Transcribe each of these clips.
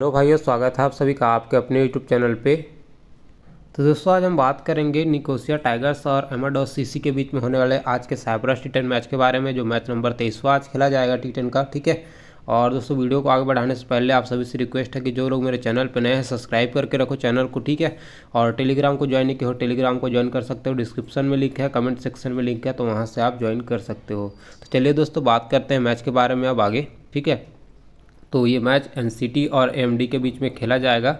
hello भाइयों स्वागत है आप सभी का आपके अपने यूट्यूब चैनल पे तो दोस्तों आज हम बात करेंगे निकोसिया टाइगर्स और एमाडोस सीसी के बीच में होने वाले आज के साइप्रस टी टेन मैच के बारे में जो मैच नंबर तेईसवा आज खेला जाएगा टी टेन का ठीक है और दोस्तों वीडियो को आगे बढ़ाने से पहले आप सभी से रिक्वेस्ट है कि जो लोग मेरे चैनल पर नए हैं सब्सक्राइब करके रखो चैनल को ठीक है और टेलीग्राम को ज्वाइन नहीं किया हो टेलीग्राम को ज्वाइन कर सकते हो डिस्क्रिप्शन में लिंक है कमेंट सेक्शन में लिंक है तो वहाँ से आप ज्वाइन कर सकते हो तो चलिए दोस्तों बात करते हैं मैच के बारे में अब आगे ठीक है तो ये मैच एन और एम के बीच में खेला जाएगा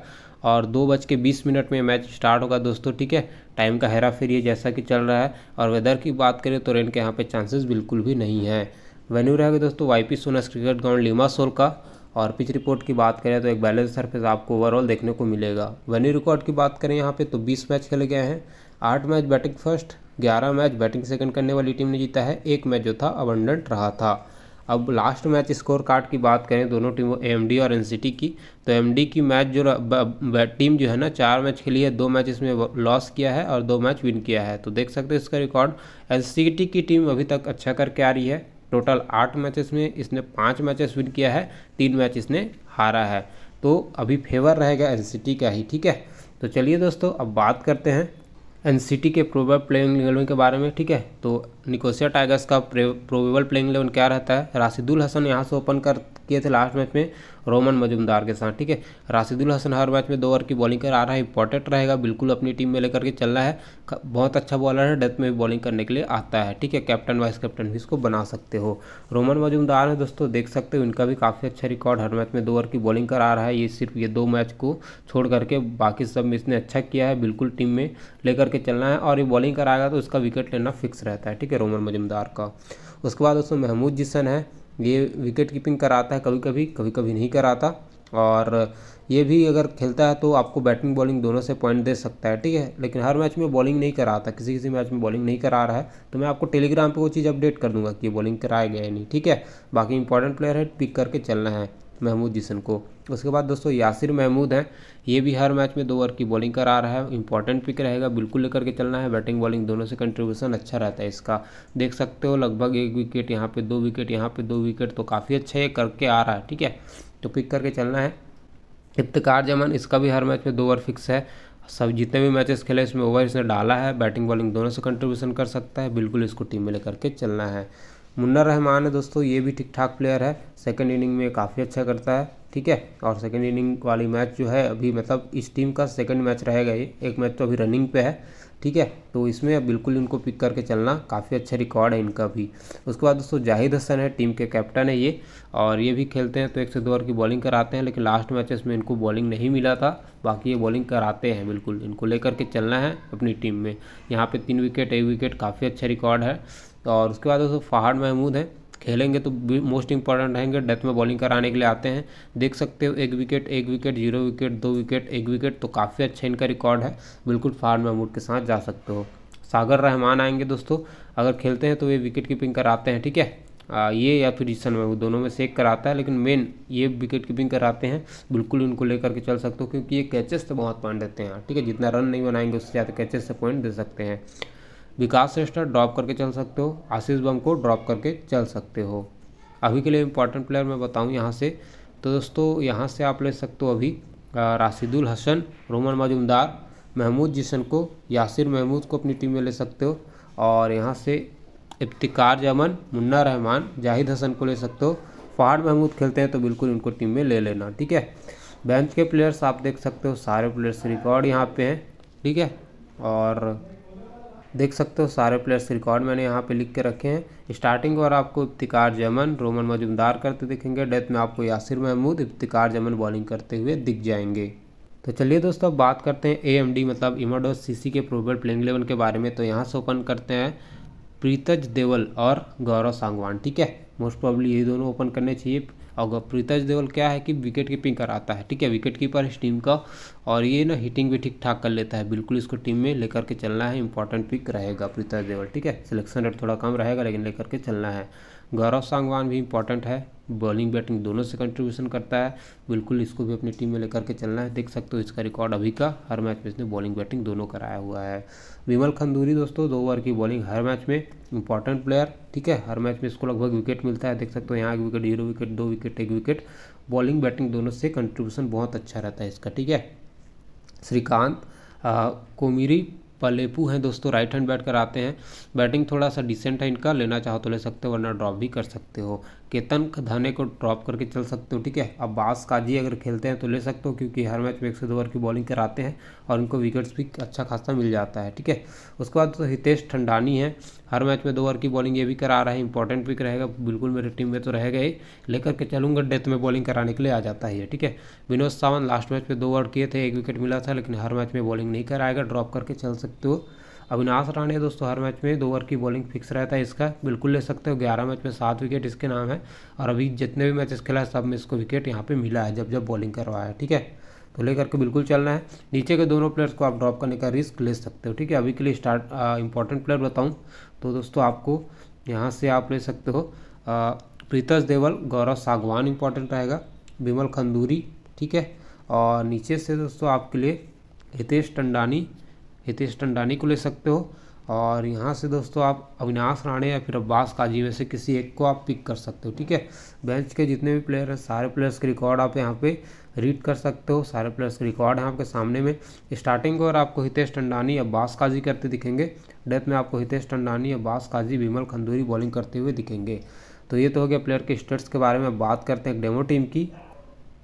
और दो बज के बीस मिनट में मैच स्टार्ट होगा दोस्तों ठीक है टाइम का हेरा फेरी जैसा कि चल रहा है और वेदर की बात करें तो रेन के यहाँ पे चांसेस बिल्कुल भी नहीं है वेन्यू रहेगा दोस्तों वाई पी सोनस क्रिकेट ग्राउंड सोल का और पिच रिपोर्ट की बात करें तो एक बैलेंस सरफेस आपको ओवरऑल देखने को मिलेगा वेन्यू रिकॉर्ड की बात करें यहाँ पर तो बीस मैच खेले गए हैं आठ मैच बैटिंग फर्स्ट ग्यारह मैच बैटिंग सेकेंड करने वाली टीम ने जीता है एक मैच जो था अबंडेंट रहा था अब लास्ट मैच स्कोर कार्ड की बात करें दोनों टीमों डी और टी की तो डी की मैच जो टीम जो है ना चार मैच खेली है दो मैच इसमें लॉस किया है और दो मैच विन किया है तो देख सकते हैं इसका रिकॉर्ड टी की टीम अभी तक अच्छा करके आ रही है टोटल आठ मैचेस में इसने पाँच मैचेस विन किया है तीन मैच इसने हारा है तो अभी फेवर रहेगा टी का ही ठीक है तो चलिए दोस्तों अब बात करते हैं एन सिटी के प्रोबेबल प्लेइंग इलेवन के बारे में ठीक है तो निकोसिया टाइगर्स का प्रोबेबल प्लेइंग इलेवन क्या रहता है राशिदुल हसन यहाँ से ओपन कर किए थे लास्ट मैच में रोमन मजुमदार के साथ ठीक है राशिदुल हसन हर मैच में दो ओवर की बॉलिंग कर आ रहा है इंपॉर्टेंट रहेगा बिल्कुल अपनी टीम में लेकर के चलना है बहुत अच्छा बॉलर है डेथ में भी बॉलिंग करने के लिए आता है ठीक है कैप्टन वाइस कैप्टन भी इसको बना सकते हो रोमन मजुमदार है दोस्तों देख सकते हो इनका भी काफ़ी अच्छा रिकॉर्ड हर मैच में दो ओवर की बॉलिंग कर आ रहा है ये सिर्फ ये दो मैच को छोड़ करके बाकी सब में इसने अच्छा किया है बिल्कुल टीम में लेकर के चलना है और ये बॉलिंग कराएगा तो उसका विकेट लेना फिक्स रहता है ठीक है रोमन मजुमदार का उसके बाद दोस्तों महमूद जिसन है ये विकेट कीपिंग कराता है कभी कभी कभी कभी नहीं कराता और ये भी अगर खेलता है तो आपको बैटिंग बॉलिंग दोनों से पॉइंट दे सकता है ठीक है लेकिन हर मैच में बॉलिंग नहीं कराता किसी किसी मैच में बॉलिंग नहीं करा रहा है तो मैं आपको टेलीग्राम पे वो चीज़ अपडेट कर दूंगा कि बॉलिंग कराया गया या नहीं ठीक है बाकी इंपॉर्टेंट प्लेयर है पिक करके चलना है महमूद जिसन को उसके बाद दोस्तों यासिर महमूद हैं ये भी हर मैच में दो ओवर की बॉलिंग करा रहा है इंपॉर्टेंट पिक रहेगा बिल्कुल लेकर के चलना है बैटिंग बॉलिंग दोनों से कंट्रीब्यूशन अच्छा रहता है इसका देख सकते हो लगभग एक विकेट यहाँ पे दो विकेट यहाँ पे दो विकेट तो काफ़ी अच्छे करके आ रहा है ठीक है तो पिक करके चलना है इफ्तार जमन इसका भी हर मैच में दो ओवर फिक्स है सब जितने भी मैचेस खेले इसमें ओवर इसने डाला है बैटिंग बॉलिंग दोनों से कंट्रीब्यूशन कर सकता है बिल्कुल इसको टीम में लेकर के चलना है मुन्ना रहमान है दोस्तों ये भी ठीक ठाक प्लेयर है सेकेंड इनिंग में काफ़ी अच्छा करता है ठीक है और सेकेंड इनिंग वाली मैच जो है अभी मतलब इस टीम का सेकेंड मैच रहेगा ये एक मैच तो अभी रनिंग पे है ठीक है तो इसमें बिल्कुल इनको पिक करके चलना काफ़ी अच्छा रिकॉर्ड है इनका भी उसके बाद दोस्तों जाहिद हसन है टीम के कैप्टन है ये और ये भी खेलते हैं तो एक से दो ओवर की बॉलिंग कराते हैं लेकिन लास्ट मैचेस में इनको बॉलिंग नहीं मिला था बाकी ये बॉलिंग कराते हैं बिल्कुल इनको लेकर के चलना है अपनी टीम में यहाँ पर तीन विकेट एक विकेट काफ़ी अच्छा रिकॉर्ड है और उसके बाद दोस्तों फहाड़ महमूद हैं खेलेंगे तो मोस्ट इंपॉर्टेंट रहेंगे डेथ में बॉलिंग कराने के लिए आते हैं देख सकते हो एक विकेट एक विकेट जीरो विकेट दो विकेट एक विकेट तो काफ़ी अच्छा इनका रिकॉर्ड है बिल्कुल फहाड़ महमूद के साथ जा सकते हो सागर रहमान आएंगे दोस्तों अगर खेलते हैं तो ये विकेट कीपिंग कराते हैं ठीक है आ, ये या फिर में महमूद दोनों में सेक कराता है लेकिन मेन ये विकेट कीपिंग कराते हैं बिल्कुल इनको लेकर के चल सकते हो क्योंकि ये कैचेस तो बहुत पॉइंट देते हैं ठीक है जितना रन नहीं बनाएंगे उससे ज़्यादा कैचेस से पॉइंट दे सकते हैं विकास श्रेष्ठा ड्रॉप करके चल सकते हो आशीष बम को ड्रॉप करके चल सकते हो अभी के लिए इम्पोर्टेंट प्लेयर मैं बताऊँ यहाँ से तो दोस्तों यहाँ से आप ले सकते हो अभी राशिदुल हसन रोमन मजुमदार महमूद जिसन को यासिर महमूद को अपनी टीम में ले सकते हो और यहाँ से इफ्तिकार जमन मुन्ना रहमान जाहिद हसन को ले सकते हो फहाद महमूद खेलते हैं तो बिल्कुल इनको टीम में ले लेना ठीक है बेंच के प्लेयर्स आप देख सकते हो सारे प्लेयर्स रिकॉर्ड यहाँ पे हैं ठीक है और देख सकते हो सारे प्लेयर्स रिकॉर्ड मैंने यहाँ पे लिख के रखे हैं स्टार्टिंग और आपको इफ्तिकार जमन रोमन मजुमदार करते दिखेंगे डेथ में आपको यासिर महमूद इफ्तिकार जमन बॉलिंग करते हुए दिख जाएंगे तो चलिए दोस्तों अब बात करते हैं एएमडी मतलब इमोडोस सीसी के प्रोबेबल प्लेइंग इलेवन के बारे में तो यहाँ से ओपन करते हैं प्रीतज देवल और गौरव सांगवान ठीक है मोस्ट प्रॉब्ली ये दोनों ओपन करने चाहिए और प्रीतज देवल क्या है कि विकेट कीपिंग कराता है ठीक है विकेट कीपर इस टीम का और ये ना हिटिंग भी ठीक ठाक कर लेता है बिल्कुल इसको टीम में लेकर के चलना है इंपॉर्टेंट पिक रहेगा प्रीतज देवल ठीक है सिलेक्शन रेट थोड़ा कम रहेगा लेकिन लेकर के चलना है गौरव सांगवान भी इंपॉर्टेंट है बॉलिंग बैटिंग दोनों से कंट्रीब्यूशन करता है बिल्कुल इसको भी अपनी टीम में लेकर के चलना है देख सकते हो इसका रिकॉर्ड अभी का हर मैच में इसने बॉलिंग बैटिंग दोनों कराया हुआ है विमल खंदूरी दोस्तों दो ओवर की बॉलिंग हर मैच में इंपॉर्टेंट प्लेयर ठीक है हर मैच में इसको लगभग विकेट मिलता है देख सकते हो यहाँ एक विकेट जीरो विकेट दो विकेट एक विकेट बॉलिंग बैटिंग दोनों से कंट्रीब्यूशन बहुत अच्छा रहता है इसका ठीक है श्रीकांत कोमिरी पलेपू हैं दोस्तों राइट हैंड बैट कराते हैं बैटिंग थोड़ा सा डिसेंट है इनका लेना चाहो तो ले सकते हो वरना ड्रॉप भी कर सकते हो केतन धने को ड्रॉप करके चल सकते हो ठीक है अब बास काजी अगर खेलते हैं तो ले सकते हो क्योंकि हर मैच में एक से दो ओवर की बॉलिंग कराते हैं और इनको विकेट्स भी अच्छा खासा मिल जाता है ठीक है उसके बाद तो हितेश ठंडानी है हर मैच में दो ओवर की बॉलिंग ये भी करा रहा है इंपॉर्टेंट पिक रहेगा बिल्कुल मेरे टीम में तो रहेगा ही लेकर के चलूंगा डेथ में बॉलिंग कराने के लिए आ जाता है ठीक है विनोद सावंत लास्ट मैच में दो ओवर किए थे एक विकेट मिला था लेकिन हर मैच में बॉलिंग नहीं कराएगा ड्रॉप करके चल सकते हो अविनाश राणे दोस्तों हर मैच में दो ओवर की बॉलिंग फिक्स रहता है इसका बिल्कुल ले सकते हो ग्यारह मैच में सात विकेट इसके नाम है और अभी जितने भी मैचेस खेला है सब में इसको विकेट यहाँ पर मिला है जब जब बॉलिंग करवाया है ठीक है तो लेकर के बिल्कुल चलना है नीचे के दोनों प्लेयर्स को आप ड्रॉप करने का रिस्क ले सकते हो ठीक है अभी के लिए स्टार्ट इंपॉर्टेंट प्लेयर बताऊँ तो दोस्तों आपको यहाँ से आप ले सकते हो आ, प्रीतस देवल गौरव सागवान इंपॉर्टेंट रहेगा विमल खंदूरी ठीक है और नीचे से दोस्तों आपके लिए हितेश टंडानी हितेश टंडानी को ले सकते हो और यहाँ से दोस्तों आप अविनाश राणे या फिर अब्बास काजी में से किसी एक को आप पिक कर सकते हो ठीक है बेंच के जितने भी प्लेयर हैं सारे प्लेयर्स के रिकॉर्ड आप यहाँ पे रीड कर सकते हो सारे प्लेयर्स के रिकॉर्ड हैं आपके सामने में स्टार्टिंग और आपको हितेश टंडानी अब्बास काजी करते दिखेंगे डेथ में आपको हितेश टंडानी अब्बास काजी विमल खंदूरी बॉलिंग करते हुए दिखेंगे तो ये तो हो गया प्लेयर के स्टेट्स के बारे में बात करते हैं एक डेमो टीम की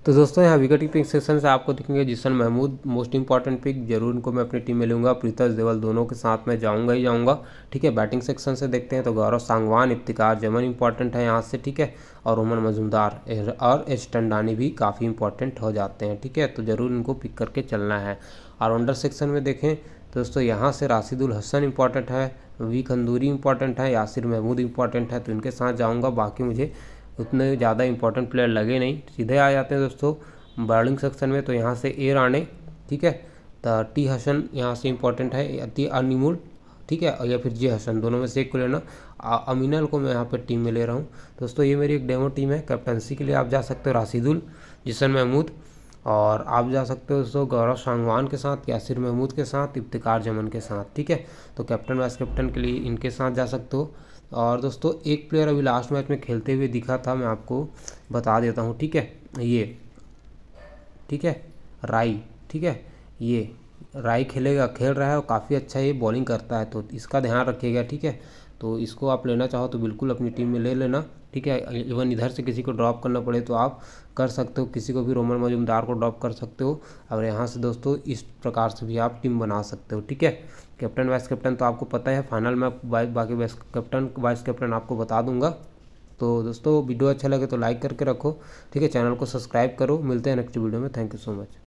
तो दोस्तों यहाँ विकेट कीपिंग सेक्शन से आपको दिखेंगे Jisan Mahmood most important pick जरूर इनको मैं अपनी टीम में लूँगा प्रीतज देवल दोनों के साथ मैं जाऊँगा ही जाऊँगा ठीक है बैटिंग सेक्शन से देखते हैं तो गौरव सांगवान इफ्तिकार जमन इंपॉर्टेंट है यहाँ से ठीक है और उमर मजूमदार और एच टंडानी भी काफ़ी इंपॉर्टेंट हो जाते हैं ठीक है तो ज़रूर इनको पिक करके चलना है और अंडर सेक्शन में देखें दोस्तों यहाँ से राशिदुल हसन इंपॉर्टेंट है वी खंदूरी इंपॉर्टेंट है यासिर महमूद इंपॉर्टेंट है तो इनके साथ जाऊँगा बाकी मुझे उतने ज़्यादा इंपॉर्टेंट प्लेयर लगे नहीं सीधे आ जाते हैं दोस्तों बॉलिंग सेक्शन में तो यहाँ से ए राणे ठीक है तो टी हसन यहाँ से इंपॉर्टेंट है अति अनिमुल ठीक है या फिर जे हसन दोनों में से एक को लेना अमीनल को मैं यहाँ पर टीम में ले रहा हूँ दोस्तों ये मेरी एक डेमो टीम है कैप्टनसी के लिए आप जा सकते हो राशिदुल जिसन महमूद और आप जा सकते हो दोस्तों गौरव सांगवान के साथ यासिर महमूद के साथ इफ्तिकार जमन के साथ ठीक है तो कैप्टन वाइस कैप्टन के लिए इनके साथ जा सकते हो और दोस्तों एक प्लेयर अभी लास्ट मैच में खेलते हुए दिखा था मैं आपको बता देता हूँ ठीक है ये ठीक है राई ठीक है ये राई खेलेगा खेल रहा है और काफ़ी अच्छा ये बॉलिंग करता है तो इसका ध्यान रखिएगा ठीक है तो इसको आप लेना चाहो तो बिल्कुल अपनी टीम में ले लेना ठीक है इवन इधर से किसी को ड्रॉप करना पड़े तो आप कर सकते हो किसी को भी रोमन मजुमदार को ड्रॉप कर सकते हो और यहाँ से दोस्तों इस प्रकार से भी आप टीम बना सकते हो ठीक है कैप्टन वाइस कैप्टन तो आपको पता है फाइनल में बाकी वाइस कैप्टन वाइस कैप्टन आपको बता दूंगा तो दोस्तों वीडियो अच्छा लगे तो लाइक करके रखो ठीक है चैनल को सब्सक्राइब करो मिलते हैं नेक्स्ट वीडियो में थैंक यू सो मच